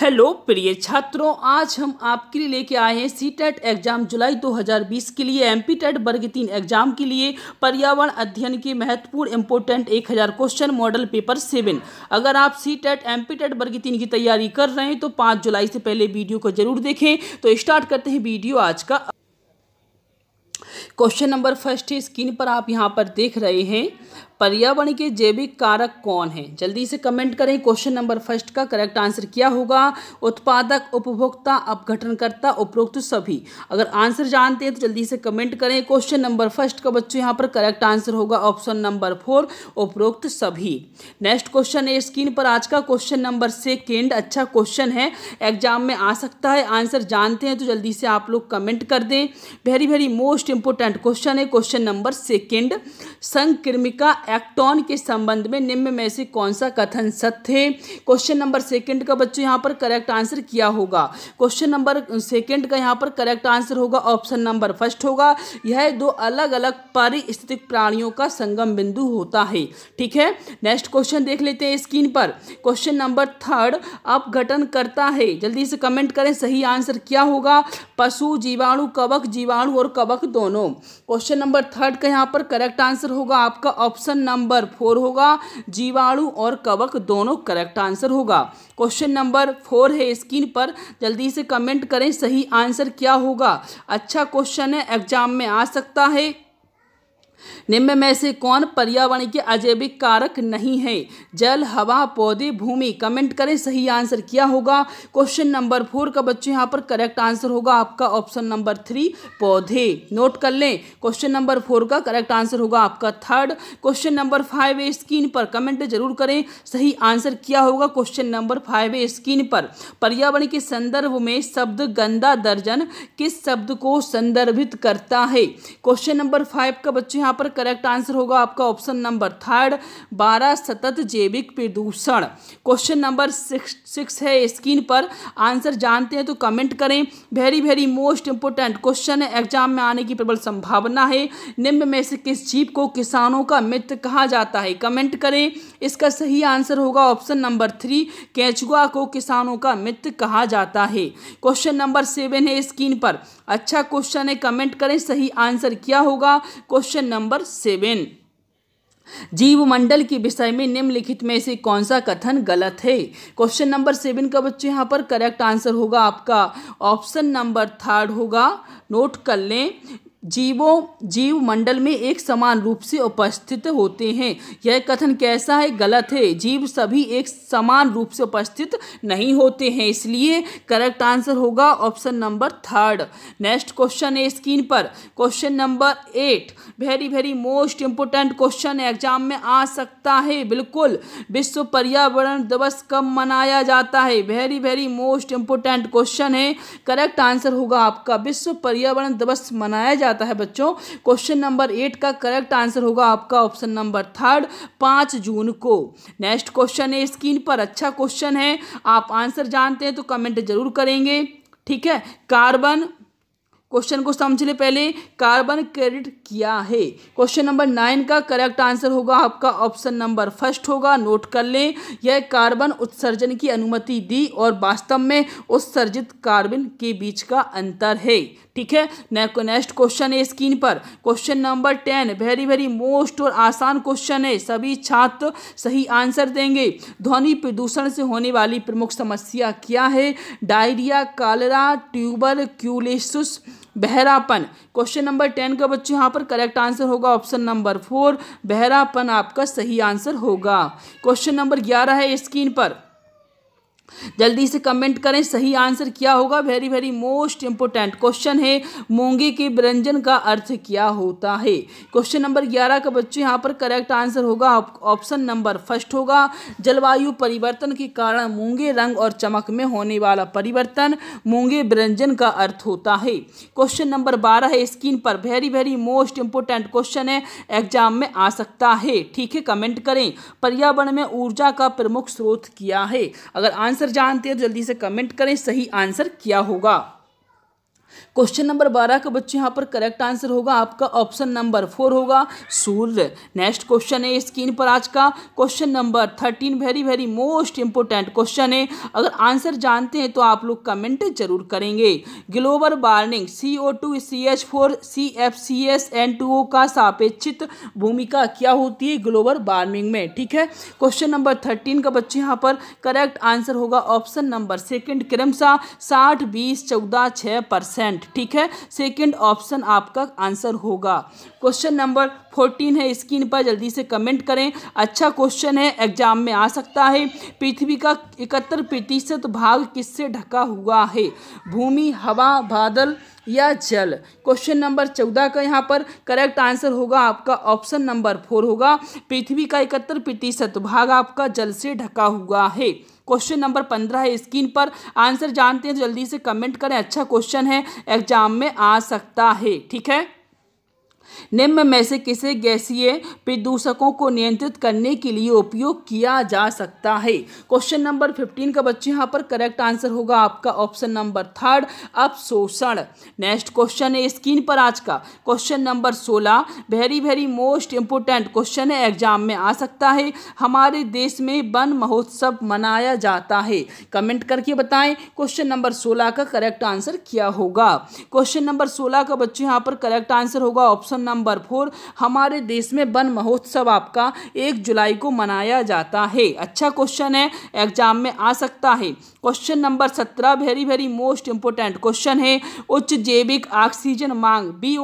hello प्रिय छात्रों आज हम आपके लिए लेके आए हैं सी टेट e एग्जाम जुलाई 2020 के लिए एम पी टेट वर्ग तीन एग्जाम के लिए पर्यावरण अध्ययन के महत्वपूर्ण important 1000 question model paper seven अगर आप C TET M P TET वर्ग तीन की तैयारी कर रहे हैं तो 5 जुलाई से पहले वीडियो को जरूर देखें तो स्टार्ट करते हैं वीडियो आज का क्वेश्चन नंबर फर्स्ट है स्क्रीन पर आप यहाँ पर देख रहे हैं पर्यावरण के जैविक कारक कौन हैं जल्दी से कमेंट करें क्वेश्चन नंबर फर्स्ट का करेक्ट आंसर क्या होगा उत्पादक उपभोक्ता अपघटनकर्ता उपरोक्त सभी अगर आंसर जानते हैं तो जल्दी से कमेंट करें क्वेश्चन नंबर फर्स्ट का बच्चों यहाँ पर करेक्ट आंसर होगा ऑप्शन नंबर फोर उपरोक्त सभी नेक्स्ट क्वेश्चन है स्क्रीन पर आज का क्वेश्चन नंबर सेकेंड अच्छा क्वेश्चन है एग्जाम में आ सकता है आंसर जानते हैं तो जल्दी से आप लोग कमेंट कर दें very very most important question है क्वेश्चन नंबर सेकेंड संक्रमिका एक्टोन के संबंध में निम्न में से कौन सा कथन सत्य है क्वेश्चन नंबर सेकंड का बच्चों यहाँ पर करेक्ट आंसर किया होगा क्वेश्चन नंबर सेकंड का यहाँ पर करेक्ट आंसर होगा ऑप्शन नंबर फर्स्ट होगा यह दो अलग अलग पारिस्थितिक प्राणियों का संगम बिंदु होता है ठीक है नेक्स्ट क्वेश्चन देख लेते हैं स्क्रीन पर क्वेश्चन नंबर थर्ड अपघटन करता है जल्दी से कमेंट करें सही आंसर क्या होगा पशु जीवाणु कवक जीवाणु और कवक दोनों क्वेश्चन नंबर थर्ड का यहाँ पर करेक्ट आंसर होगा आपका ऑप्शन ऑप्शन नंबर फोर होगा जीवाणु और कवक दोनों करेक्ट आंसर होगा क्वेश्चन नंबर फोर है स्क्रीन पर जल्दी से कमेंट करें सही आंसर क्या होगा अच्छा क्वेश्चन है एग्जाम में आ सकता है निम्न में से कौन पर्यावरण के अजैविक कारक नहीं है जल हवा पौधे भूमि कमेंट करें सही आंसर क्या होगा क्वेश्चन नंबर फोर का बच्चों यहाँ पर करेक्ट आंसर होगा आपका ऑप्शन नंबर थ्री पौधे नोट कर लें क्वेश्चन नंबर फोर का करेक्ट आंसर होगा आपका third question number five A screen पर कमेंट जरूर करें सही आंसर क्या होगा question number five A screen पर पर्यावरण के संदर्भ में शब्द गंदा दर्जन किस शब्द को संदर्भित करता है क्वेश्चन नंबर फाइव का बच्चों यहाँ यहाँ पर करेक्ट आंसर होगा आपका ऑप्शन नंबर थर्ड बारह सतत जैविक प्रदूषण क्वेश्चन नंबर सिक्स है स्क्रीन पर आंसर जानते हैं तो कमेंट करें very very most important question है एग्जाम में आने की प्रबल संभावना है निम्न में से किस जीव को किसानों का मित्र कहा जाता है कमेंट करें इसका सही आंसर होगा ऑप्शन नंबर थ्री कैचुआ को किसानों का मित्र कहा जाता है क्वेश्चन नंबर सेवन है स्क्रीन पर अच्छा क्वेश्चन है कमेंट करें सही आंसर क्या होगा क्वेश्चन नंबर सेवन जीवमंडल के विषय में निम्नलिखित में से कौन सा कथन गलत है क्वेश्चन नंबर सेवन का बच्चे यहाँ पर करेक्ट आंसर होगा आपका ऑप्शन नंबर थर्ड होगा नोट कर लें जीवों जीव मंडल में एक समान रूप से उपस्थित होते हैं यह कथन कैसा है गलत है जीव सभी एक समान रूप से उपस्थित नहीं होते हैं इसलिए करेक्ट आंसर होगा option number third next question है स्क्रीन पर question number eight very very most important question exam में आ सकता है बिल्कुल विश्व पर्यावरण दिवस कब मनाया जाता है very very most important question है करेक्ट आंसर होगा आपका विश्व पर्यावरण दिवस मनाया जाता जाता है बच्चों क्वेश्चन नंबर एट का करेक्ट आंसर होगा आपका ऑप्शन नंबर थर्ड पाँच जून को नेक्स्ट क्वेश्चन है स्क्रीन पर अच्छा क्वेश्चन है आप आंसर जानते हैं तो कमेंट जरूर करेंगे ठीक है कार्बन क्वेश्चन को समझ ले पहले कार्बन क्रेडिट किया है क्वेश्चन नंबर नाइन का करेक्ट आंसर होगा आपका ऑप्शन नंबर फर्स्ट होगा नोट कर लें यह कार्बन उत्सर्जन की अनुमति दी और वास्तव में उत्सर्जित कार्बन के बीच का अंतर है ठीक है नेक्स्ट क्वेश्चन है स्क्रीन पर question number ten very very most और आसान क्वेश्चन है सभी छात्र सही आंसर देंगे ध्वनि प्रदूषण से होने वाली प्रमुख समस्या क्या है डायरिया कालरा ट्यूबर क्यूलेसुस बहरापन क्वेश्चन नंबर टेन का बच्चों यहाँ पर करेक्ट आंसर होगा ऑप्शन नंबर फोर बहरापन आपका सही आंसर होगा क्वेश्चन नंबर ग्यारह है स्क्रीन पर जल्दी से कमेंट करें सही आंसर क्या होगा very very most important question है मूंगे के व्यंजन का अर्थ क्या होता है क्वेश्चन नंबर ग्यारह का बच्चों यहाँ पर करेक्ट आंसर होगा ऑप्शन नंबर फर्स्ट होगा जलवायु परिवर्तन के कारण मूंगे रंग और चमक में होने वाला परिवर्तन मूंगे व्यंजन का अर्थ होता है क्वेश्चन नंबर बारह है स्क्रीन पर very very most important question है एग्जाम में आ सकता है ठीक है कमेंट करें पर्यावरण में ऊर्जा का प्रमुख स्रोत क्या है अगर आंसर आंसर जानते हैं तो जल्दी से कमेंट करें सही आंसर क्या होगा क्वेश्चन नंबर बारह का बच्चे यहाँ पर करेक्ट आंसर होगा आपका ऑप्शन नंबर फोर होगा सूर्य नेक्स्ट क्वेश्चन है स्क्रीन पर आज का question number thirteen very very most important question है अगर आंसर जानते हैं तो आप लोग कमेंट जरूर करेंगे global warming C O two C H four C F C S N two O का सापेक्षित भूमिका क्या होती है ग्लोबल वार्मिंग में ठीक है क्वेश्चन नंबर थर्टीन का बच्चे यहाँ पर करेक्ट आंसर होगा ऑप्शन नंबर सेकेंड क्रमशः साठ बीस चौदह छः परसेंट परसेंट ठीक है सेकेंड ऑप्शन आपका आंसर होगा क्वेश्चन नंबर फोर्टीन है स्क्रीन पर जल्दी से कमेंट करें अच्छा क्वेश्चन है एग्जाम में आ सकता है पृथ्वी का इकहत्तर प्रतिशत भाग किससे ढका हुआ है भूमि हवा बादल या जल क्वेश्चन नंबर चौदह का यहाँ पर करेक्ट आंसर होगा आपका ऑप्शन नंबर फोर होगा पृथ्वी का इकहत्तर प्रतिशत भाग आपका जल से ढका हुआ है क्वेश्चन नंबर पंद्रह है स्क्रीन पर आंसर जानते हैं तो जल्दी से कमेंट करें अच्छा क्वेश्चन है एग्जाम में आ सकता है ठीक है निम्न में से किसे गैसीय प्रदूषकों को नियंत्रित करने के लिए उपयोग किया जा सकता है क्वेश्चन नंबर फिफ्टीन का बच्चे यहाँ पर करेक्ट आंसर होगा आपका ऑप्शन नंबर थर्ड अपशोषण नेक्स्ट क्वेश्चन है स्क्रीन पर आज का क्वेश्चन नंबर सोलह very very most important question है एग्जाम में आ सकता है हमारे देश में वन महोत्सव मनाया जाता है कमेंट करके बताएं क्वेश्चन नंबर सोलह का करेक्ट आंसर क्या होगा क्वेश्चन नंबर सोलह का बच्चे यहाँ पर करेक्ट आंसर होगा ऑप्शन ऑप्शन नंबर फोर हमारे देश में वन महोत्सव आपका एक जुलाई को मनाया जाता है अच्छा क्वेश्चन है एग्जाम में आ सकता है क्वेश्चन नंबर सत्रह very very most important question है उच्च जैविक ऑक्सीजन मांग बी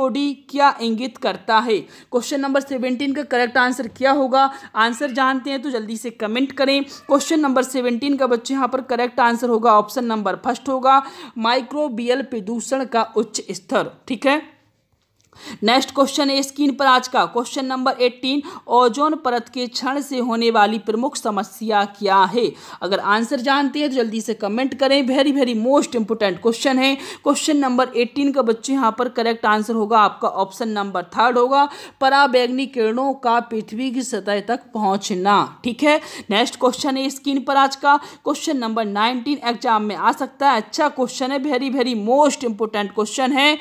क्या इंगित करता है क्वेश्चन नंबर सेवेंटीन का करेक्ट आंसर क्या होगा आंसर जानते हैं तो जल्दी से कमेंट करें क्वेश्चन नंबर सेवेंटीन का बच्चे यहाँ पर करेक्ट आंसर होगा ऑप्शन नंबर फर्स्ट होगा माइक्रोबियल प्रदूषण का उच्च स्तर ठीक है नेक्स्ट क्वेश्चन है स्क्रीन पर आज का क्वेश्चन नंबर एट्टीन ओजोन परत के क्षण से होने वाली प्रमुख समस्या क्या है अगर आंसर जानते हैं तो जल्दी से कमेंट करें very very most important question है क्वेश्चन नंबर एट्टीन का बच्चे यहाँ पर करेक्ट आंसर होगा आपका ऑप्शन नंबर थर्ड होगा पराबैग्नी किरणों का पृथ्वी की सतह तक पहुंचना ठीक है नेक्स्ट क्वेश्चन है स्क्रीन पर आज का क्वेश्चन नंबर नाइनटीन एग्जाम में आ सकता है अच्छा क्वेश्चन है very very most important question है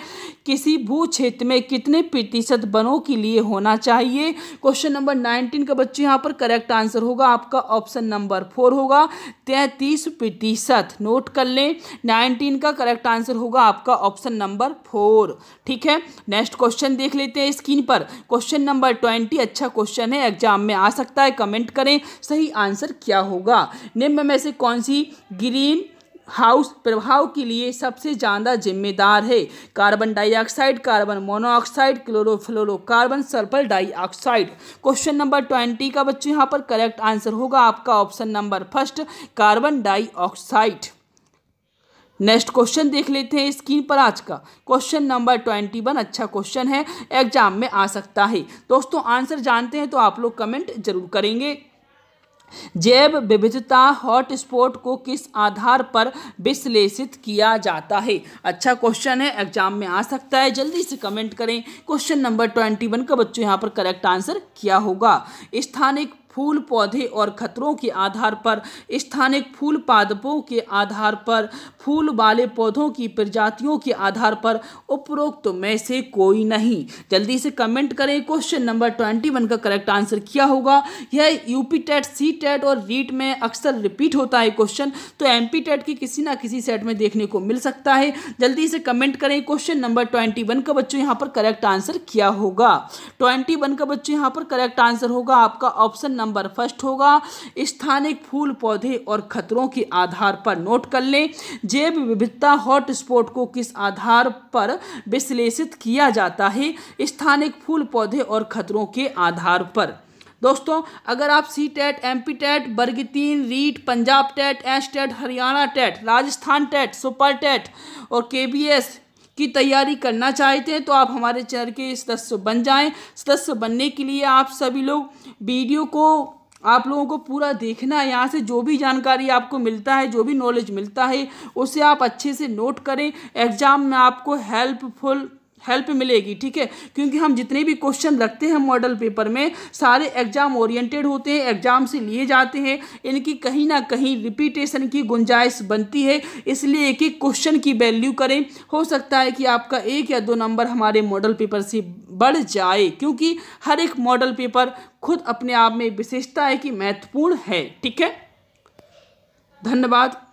किसी भू क्षेत्र में कितने प्रतिशत बनों के लिए होना चाहिए क्वेश्चन नंबर नाइनटीन का बच्चे यहाँ पर करेक्ट आंसर होगा आपका ऑप्शन नंबर फोर होगा तैतीस प्रतिशत नोट कर लें नाइनटीन का करेक्ट आंसर होगा आपका ऑप्शन नंबर फोर ठीक है नेक्स्ट क्वेश्चन देख लेते हैं स्क्रीन पर क्वेश्चन नंबर ट्वेंटी अच्छा क्वेश्चन है एग्जाम में आ सकता है कमेंट करें सही आंसर क्या होगा निम्न में से कौन सी ग्रीन हाउस प्रभाव के लिए सबसे ज़्यादा जिम्मेदार है carbon dioxide carbon monoxide chlorofluorocarbon sulphur dioxide question number twenty का बच्चों यहाँ पर करेक्ट आंसर होगा आपका option number first carbon dioxide next question देख लेते हैं स्क्रीन पर आज का क्वेश्चन नंबर ट्वेंटी वन अच्छा क्वेश्चन है एग्जाम में आ सकता है दोस्तों आंसर जानते हैं तो आप लोग कमेंट जरूर करेंगे जैव विविधता हॉटस्पॉट को किस आधार पर विश्लेषित किया जाता है अच्छा क्वेश्चन है एग्जाम में आ सकता है जल्दी से कमेंट करें क्वेश्चन नंबर ट्वेंटी वन का बच्चों यहाँ पर करेक्ट आंसर क्या होगा स्थानिक फूल पौधे और खतरों के आधार पर स्थानिक फूल पादपों के आधार पर फूल वाले पौधों की प्रजातियों के आधार पर उपरोक्त में से कोई नहीं जल्दी से कमेंट करें क्वेश्चन नंबर ट्वेंटी वन का करेक्ट आंसर क्या होगा यह यूपी टेट सी टेट और रीट e में अक्सर रिपीट होता है क्वेश्चन तो एम पी टेट की किसी ना किसी सेट में देखने को मिल सकता है जल्दी से कमेंट करें क्वेश्चन नंबर ट्वेंटी वन का बच्चों यहाँ पर करेक्ट आंसर क्या होगा ट्वेंटी वन का बच्चों यहाँ पर करेक्ट आंसर होगा आपका ऑप्शन नंबर फर्स्ट होगा स्थानिक फूल पौधे और खतरों के आधार पर नोट कर लें जैव विविधता हॉटस्पॉट को किस आधार पर विश्लेषित किया जाता है स्थानिक फूल पौधे और खतरों के आधार पर दोस्तों अगर आप C TET M P TET वर्ग तीन REET Punjab TET S TET Haryana TET Rajasthan TET super TET और के बी एस की तैयारी करना चाहते हैं तो आप हमारे चैनल के सदस्य बन जाएं सदस्य बनने के लिए आप सभी लोग वीडियो को आप लोगों को पूरा देखना है यहाँ से जो भी जानकारी आपको मिलता है जो भी नॉलेज मिलता है उसे आप अच्छे से नोट करें एग्ज़ाम में आपको हेल्पफुल हेल्प मिलेगी ठीक है क्योंकि हम जितने भी क्वेश्चन रखते हैं मॉडल पेपर में सारे एग्जाम ओरिएंटेड होते हैं एग्जाम से लिए जाते हैं इनकी कहीं ना कहीं रिपीटेशन की गुंजाइश बनती है इसलिए एक एक क्वेश्चन की वैल्यू करें हो सकता है कि आपका एक या दो नंबर हमारे मॉडल पेपर से बढ़ जाए क्योंकि हर एक मॉडल पेपर खुद अपने आप में विशेषता है कि महत्वपूर्ण है ठीक है धन्यवाद